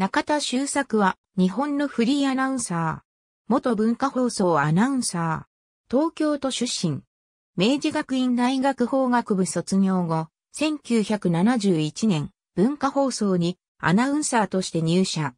中田修作は日本のフリーアナウンサー。元文化放送アナウンサー。東京都出身。明治学院大学法学部卒業後、1971年、文化放送にアナウンサーとして入社。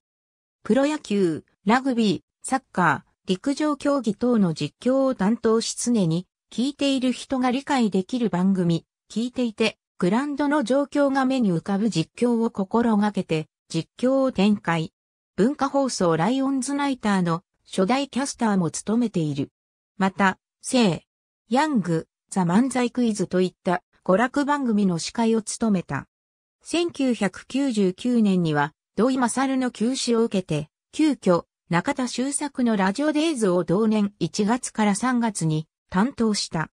プロ野球、ラグビー、サッカー、陸上競技等の実況を担当し常に、聞いている人が理解できる番組、聞いていて、グランドの状況が目に浮かぶ実況を心がけて、実況を展開。文化放送ライオンズナイターの初代キャスターも務めている。また、聖、ヤング、ザ漫才クイズといった娯楽番組の司会を務めた。1999年には、土井勝の休止を受けて、急遽、中田修作のラジオデイズを同年1月から3月に担当した。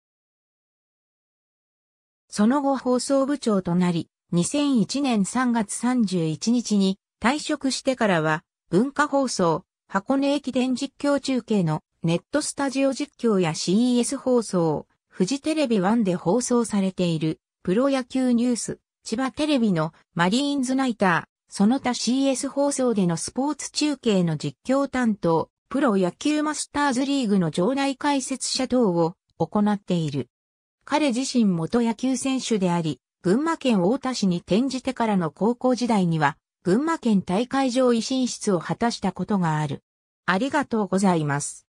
その後放送部長となり、2001年3月31日に退職してからは文化放送、箱根駅伝実況中継のネットスタジオ実況や CES 放送、フジテレビ1で放送されているプロ野球ニュース、千葉テレビのマリーンズナイター、その他 CS 放送でのスポーツ中継の実況担当、プロ野球マスターズリーグの場内解説者等を行っている。彼自身元野球選手であり、群馬県太田市に転じてからの高校時代には、群馬県大会上位進出を果たしたことがある。ありがとうございます。